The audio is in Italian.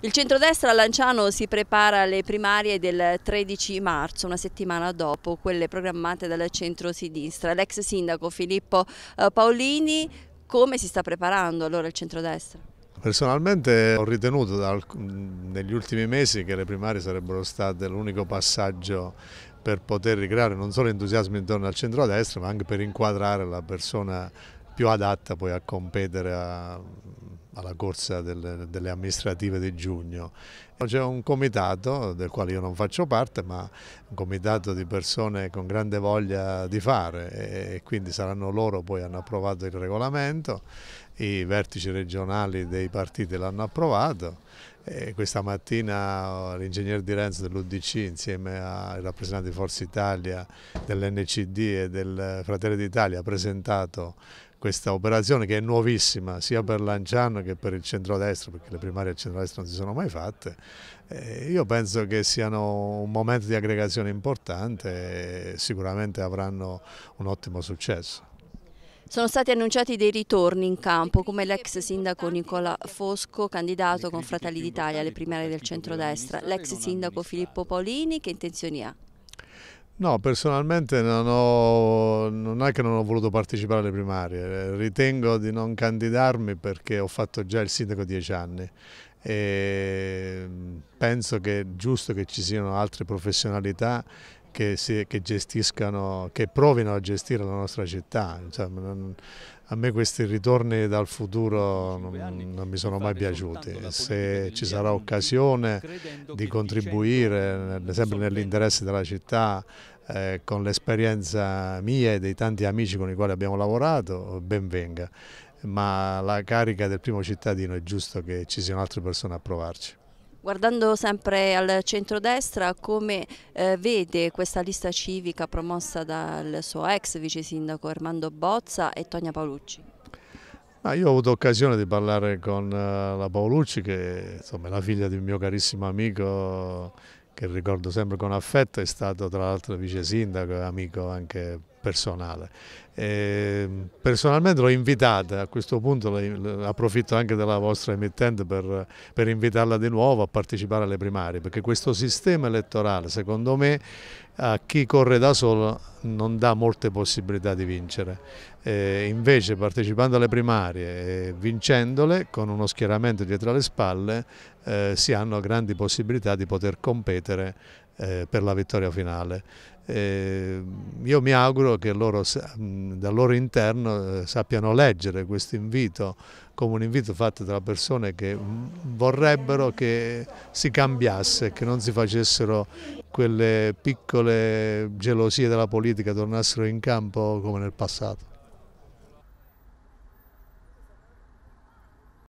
Il centrodestra a Lanciano si prepara alle primarie del 13 marzo, una settimana dopo quelle programmate dal centro-sinistra. L'ex sindaco Filippo eh, Paolini, come si sta preparando allora il centrodestra? Personalmente ho ritenuto dal, negli ultimi mesi che le primarie sarebbero state l'unico passaggio per poter ricreare non solo entusiasmo intorno al centrodestra ma anche per inquadrare la persona più adatta poi a competere a alla corsa delle, delle amministrative di giugno. C'è un comitato del quale io non faccio parte, ma un comitato di persone con grande voglia di fare e quindi saranno loro poi hanno approvato il regolamento i vertici regionali dei partiti l'hanno approvato e questa mattina oh, l'ingegner di Renzo dell'Udc insieme ai rappresentanti di Forza Italia, dell'NCD e del Fratello d'Italia ha presentato questa operazione che è nuovissima sia per Lanciano che per il centrodestra perché le primarie del centrodestra non si sono mai fatte. io penso che siano un momento di aggregazione importante e sicuramente avranno un ottimo successo. Sono stati annunciati dei ritorni in campo, come l'ex sindaco Nicola Fosco, candidato con Fratelli d'Italia alle primarie del centrodestra, l'ex sindaco Filippo Paolini, che intenzioni ha? No, personalmente non, ho, non, è che non ho voluto partecipare alle primarie, ritengo di non candidarmi perché ho fatto già il sindaco dieci anni e penso che è giusto che ci siano altre professionalità che, si, che, gestiscano, che provino a gestire la nostra città. Insomma, non, a me questi ritorni dal futuro non, non mi sono mai piaciuti. Se ci sarà occasione di contribuire sempre nell'interesse della città eh, con l'esperienza mia e dei tanti amici con i quali abbiamo lavorato, ben venga. Ma la carica del primo cittadino è giusto che ci siano altre persone a provarci. Guardando sempre al centrodestra, come eh, vede questa lista civica promossa dal suo ex vice sindaco Armando Bozza e Tonia Paolucci? Ah, io ho avuto occasione di parlare con eh, la Paolucci, che insomma, è la figlia di un mio carissimo amico che ricordo sempre con affetto, è stato tra l'altro vice sindaco e amico anche personale. Eh, personalmente l'ho invitata, a questo punto approfitto anche della vostra emittente per, per, invitarla di nuovo a partecipare alle primarie, perché questo sistema elettorale secondo me a chi corre da solo non dà molte possibilità di vincere, eh, invece partecipando alle primarie e vincendole con uno schieramento dietro le spalle eh, si hanno grandi possibilità di poter competere eh, per la vittoria finale. Eh, io mi auguro che loro, dal loro interno eh, sappiano leggere questo invito come un invito fatto da persone che vorrebbero che si cambiasse, che non si facessero quelle piccole gelosie della politica, tornassero in campo come nel passato.